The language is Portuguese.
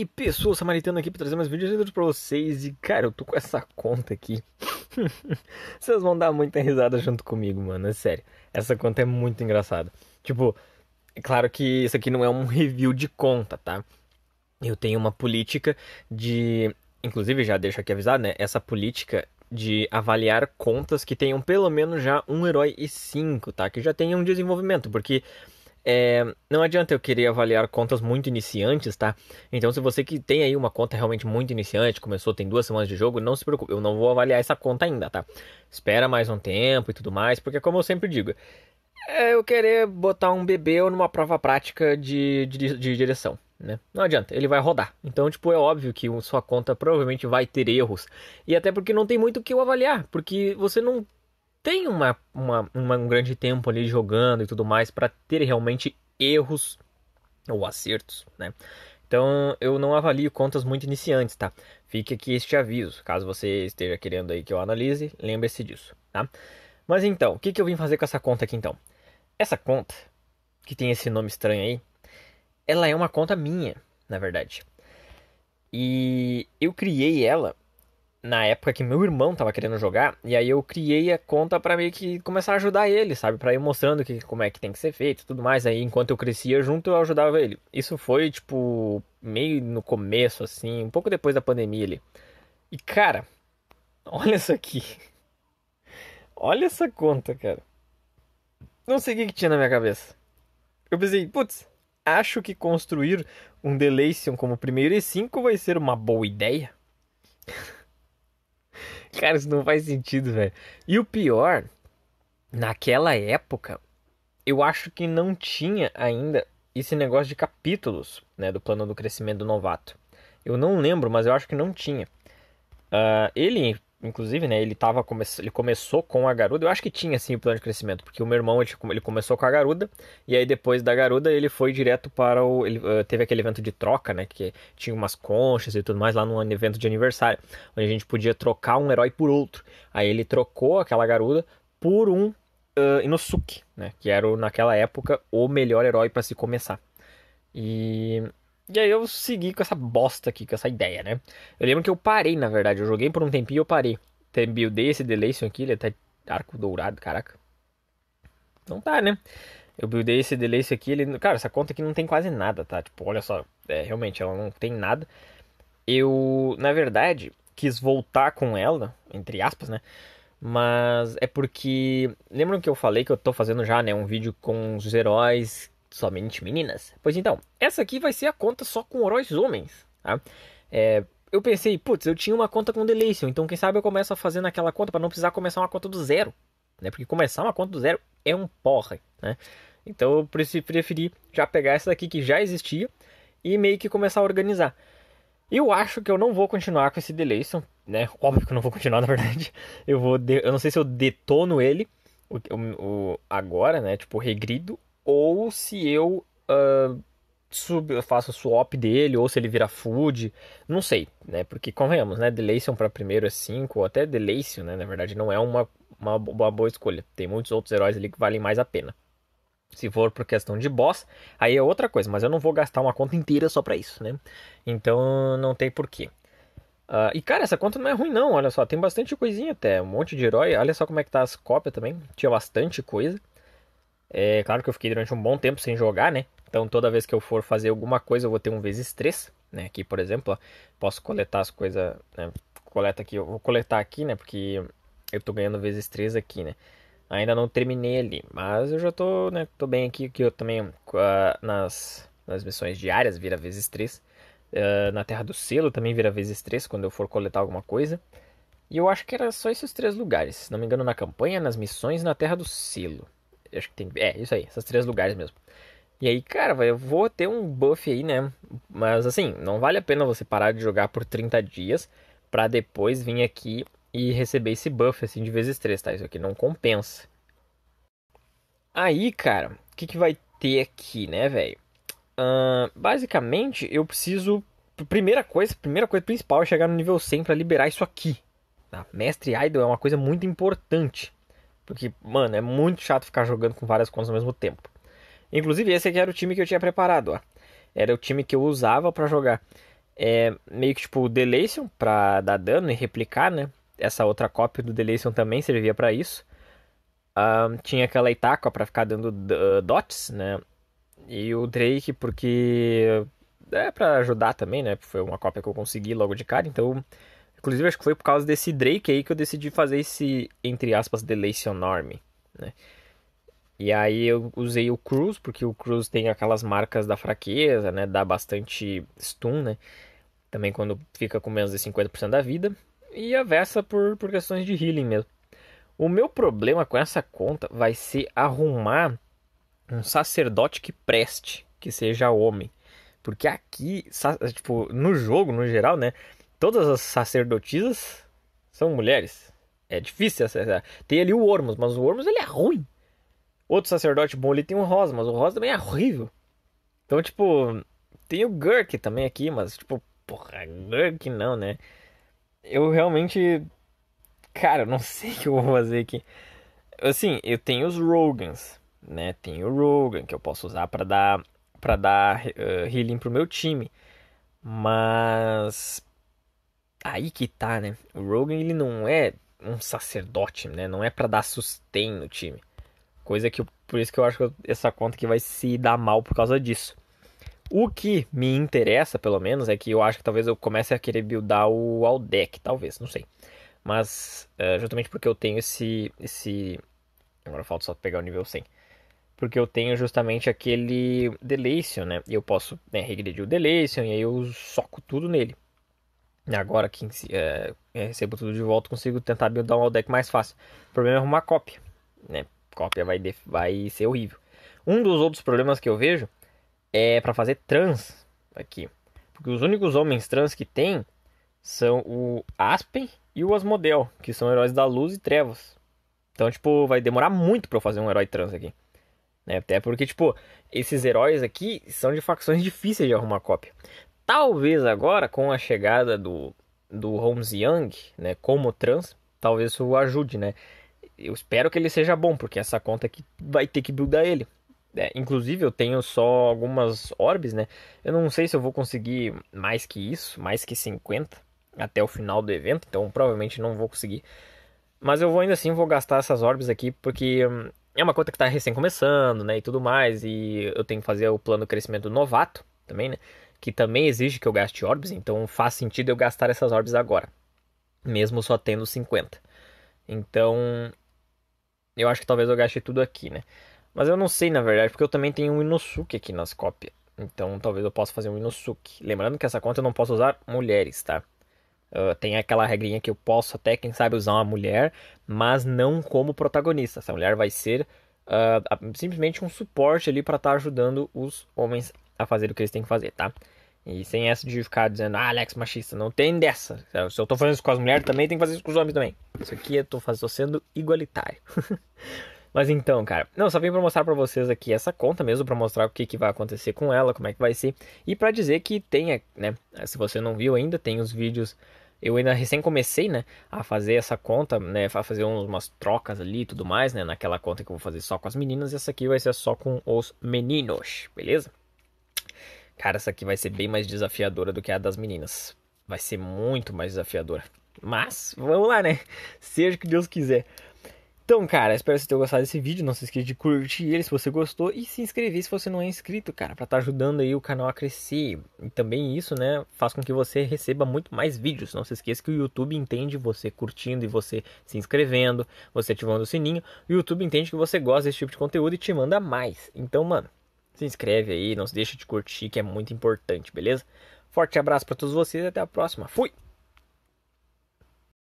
E pessoal, Samaritano aqui para trazer mais vídeos para vocês. E cara, eu tô com essa conta aqui. Vocês vão dar muita risada junto comigo, mano. É sério. Essa conta é muito engraçada. Tipo, é claro que isso aqui não é um review de conta, tá? Eu tenho uma política de. Inclusive, já deixo aqui avisado, né? Essa política de avaliar contas que tenham pelo menos já um herói e cinco, tá? Que já tenham um desenvolvimento, porque é, não adianta eu querer avaliar contas muito iniciantes, tá? Então, se você que tem aí uma conta realmente muito iniciante, começou, tem duas semanas de jogo, não se preocupe, eu não vou avaliar essa conta ainda, tá? Espera mais um tempo e tudo mais, porque como eu sempre digo, é eu querer botar um bebê ou numa prova prática de, de, de direção. Né? Não adianta, ele vai rodar. Então, tipo, é óbvio que sua conta provavelmente vai ter erros. E até porque não tem muito o que avaliar, porque você não tem uma, uma, uma, um grande tempo ali jogando e tudo mais para ter realmente erros ou acertos, né? Então eu não avalio contas muito iniciantes, tá? Fique aqui este aviso, caso você esteja querendo aí que eu analise, lembre-se disso, tá? Mas então, o que, que eu vim fazer com essa conta aqui então? Essa conta, que tem esse nome estranho aí, ela é uma conta minha, na verdade. E eu criei ela na época que meu irmão tava querendo jogar, e aí eu criei a conta para meio que começar a ajudar ele, sabe? Para ir mostrando que, como é que tem que ser feito tudo mais. Aí enquanto eu crescia junto, eu ajudava ele. Isso foi, tipo, meio no começo, assim, um pouco depois da pandemia ali. E cara, olha isso aqui. Olha essa conta, cara. Não sei o que, que tinha na minha cabeça. Eu pensei, putz, acho que construir um Delation como primeiro e 5 vai ser uma boa ideia Cara, isso não faz sentido, velho. E o pior, naquela época, eu acho que não tinha ainda esse negócio de capítulos, né, do plano do crescimento do novato. Eu não lembro, mas eu acho que não tinha. Uh, ele inclusive, né, ele tava come... ele começou com a Garuda. Eu acho que tinha assim o plano de crescimento, porque o meu irmão ele, ele começou com a Garuda e aí depois da Garuda ele foi direto para o ele uh, teve aquele evento de troca, né, que tinha umas conchas e tudo mais lá num evento de aniversário, onde a gente podia trocar um herói por outro. Aí ele trocou aquela Garuda por um uh, Inosuke, né, que era naquela época o melhor herói para se começar. E e aí eu segui com essa bosta aqui, com essa ideia, né? Eu lembro que eu parei, na verdade. Eu joguei por um tempinho e eu parei. Tem buildei esse Delation aqui, ele tá arco dourado, caraca. Não tá, né? Eu buildei esse Delation aqui, ele... Cara, essa conta aqui não tem quase nada, tá? Tipo, olha só, é, realmente, ela não tem nada. Eu, na verdade, quis voltar com ela, entre aspas, né? Mas é porque. Lembram que eu falei que eu tô fazendo já, né? Um vídeo com os heróis somente meninas. Pois então, essa aqui vai ser a conta só com heróis homens. Tá? É, eu pensei, putz, eu tinha uma conta com Delation, então quem sabe eu começo a fazer naquela conta para não precisar começar uma conta do zero. Né? Porque começar uma conta do zero é um porra. Né? Então eu preferi já pegar essa daqui que já existia e meio que começar a organizar. Eu acho que eu não vou continuar com esse Delation, né? Óbvio que eu não vou continuar, na verdade. Eu vou, de... eu não sei se eu detono ele o, o, agora, né? Tipo, regrido ou se eu uh, sub, faço swap dele, ou se ele vira food, não sei, né? Porque convenhamos, né? Delation para primeiro é 5, ou até Delation, né? Na verdade, não é uma, uma, uma, boa escolha. Tem muitos outros heróis ali que valem mais a pena. Se for por questão de boss, aí é outra coisa, mas eu não vou gastar uma conta inteira só para isso, né? Então não tem porquê. Uh, ah, e cara, essa conta não é ruim não, olha só, tem bastante coisinha até, um monte de herói, olha só como é que tá as cópias também, tinha bastante coisa. É claro que eu fiquei durante um bom tempo sem jogar, né? Então toda vez que eu for fazer alguma coisa eu vou ter um vezes três, né? Aqui, por exemplo, ó, posso coletar as coisas, né? Coleta aqui, eu vou coletar aqui, né? Porque eu tô ganhando vezes três aqui, né? Ainda não terminei ali, mas eu já tô, né? Tô bem aqui, que eu também uh, nas, nas missões diárias vira vezes três, Uh, na Terra do Selo também vira vezes três quando eu for coletar alguma coisa. E eu acho que era só esses três lugares, se não me engano, na campanha, nas missões e na Terra do Selo. Acho que tem. É, isso aí, esses três lugares mesmo. E aí, cara, eu vou ter um buff aí, né? Mas assim, não vale a pena você parar de jogar por 30 dias para depois vir aqui e receber esse buff assim de vezes 3, tá? Isso aqui não compensa. Aí, cara, o que, que vai ter aqui, né, velho? Uh, basicamente, eu preciso. Primeira coisa, primeira coisa principal é chegar no nível 100 para liberar isso aqui. Tá? Mestre Idol é uma coisa muito importante. Porque, mano, é muito chato ficar jogando com várias contas ao mesmo tempo. Inclusive, esse aqui era o time que eu tinha preparado, ó. Era o time que eu usava para jogar. É, meio que tipo o Delation pra dar dano e replicar, né? Essa outra cópia do Delation também servia para isso. Um, tinha aquela Itaqua para ficar dando ah, dots, né? E o Drake, porque é para ajudar também, né? Foi uma cópia que eu consegui logo de cara, então Inclusive, acho que foi por causa desse Drake aí que eu decidi fazer esse, entre aspas, Delation Norm, né? E aí eu usei o Cruz, porque o Cruz tem aquelas marcas da fraqueza, né? Dá bastante stun, né? Também quando fica com menos de 50% da vida. E a Vessa por, por questões de healing mesmo. O meu problema com essa conta vai ser arrumar um sacerdote que preste, que seja homem. Porque aqui, tipo, no jogo, no geral, né? todas as sacerdotisas são mulheres. É difícil acessar. Tem ali o Ormus, mas o Ormus ele é ruim. Outro sacerdote bom ali tem o Rosa, mas o Rosa também é horrível. Então, tipo, tem o Gurk também aqui, mas, tipo, porra, Gurk não, né? Eu realmente. Cara, eu não sei o que eu vou fazer aqui. Assim, eu tenho os Rogans, né? Tem o Rogan que eu posso usar para dar para dar uh, healing pro meu time. Mas aí que tá, né? O Rogan ele não é um sacerdote, né? Não é para dar sustento no time. Coisa que eu, por isso que eu acho que essa conta que vai se dar mal por causa disso. O que me interessa, pelo menos, é que eu acho que talvez eu comece a querer buildar o Aldec, talvez, não sei. Mas é, justamente porque eu tenho esse esse agora falta só pegar o nível 100. Porque eu tenho justamente aquele Delation, né? E eu posso né, regredir o Delation e aí eu soco tudo nele agora que é, é, recebo tudo de volta, consigo tentar buildar um deck mais fácil. O problema é arrumar cópia, né? Cópia vai, vai ser horrível. Um dos outros problemas que eu vejo é para fazer trans aqui. Porque os únicos homens trans que tem são o Aspen e o Asmodel, que são heróis da luz e trevas. Então, tipo, vai demorar muito para eu fazer um herói trans aqui. Né? Até porque, tipo, esses heróis aqui são de facções difíceis de arrumar cópia. Talvez agora, com a chegada do, do Holmes Young, né, como trans, talvez isso ajude, né? Eu espero que ele seja bom, porque essa conta aqui vai ter que buildar ele. É, inclusive, eu tenho só algumas orbes, né? Eu não sei se eu vou conseguir mais que isso, mais que 50 até o final do evento, então provavelmente não vou conseguir. Mas eu vou ainda assim vou gastar essas orbes aqui, porque hum, é uma conta que está recém começando, né? E tudo mais, e eu tenho que fazer o plano de crescimento novato também, né? que também exige que eu gaste orbes, então faz sentido eu gastar essas orbes agora, mesmo só tendo 50. Então, eu acho que talvez eu gaste tudo aqui, né? Mas eu não sei, na verdade, porque eu também tenho um Inosuke aqui nas cópias. Então, talvez eu possa fazer um Inosuke. Lembrando que essa conta eu não posso usar mulheres, tá? Uh, tem aquela regrinha que eu posso até, quem sabe, usar uma mulher, mas não como protagonista. Essa mulher vai ser uh, simplesmente um suporte ali para estar tá ajudando os homens a fazer o que eles têm que fazer, tá? E sem essa de ficar dizendo, ah, Alex machista, não tem dessa. Se eu tô fazendo isso com as mulheres também, tem que fazer isso com os homens também. Isso aqui eu tô, fazendo, tô sendo igualitário. Mas então, cara, não, só vim pra mostrar pra vocês aqui essa conta mesmo, pra mostrar o que, que vai acontecer com ela, como é que vai ser. E para dizer que tem, né, se você não viu ainda, tem os vídeos eu ainda recém comecei, né, a fazer essa conta, né, a fazer umas trocas ali e tudo mais, né, naquela conta que eu vou fazer só com as meninas, e essa aqui vai ser só com os meninos, beleza? Cara, essa aqui vai ser bem mais desafiadora do que a das meninas. Vai ser muito mais desafiadora. Mas, vamos lá, né? Seja o que Deus quiser. Então, cara, espero que você tenha gostado desse vídeo. Não se esqueça de curtir ele se você gostou e se inscrever se você não é inscrito, cara, para estar tá ajudando aí o canal a crescer. E também isso, né, faz com que você receba muito mais vídeos. Não se esqueça que o YouTube entende você curtindo e você se inscrevendo, você ativando o sininho. O YouTube entende que você gosta desse tipo de conteúdo e te manda mais. Então, mano, se inscreve aí, não se deixa de curtir, que é muito importante, beleza? Forte abraço para todos vocês e até a próxima. Fui!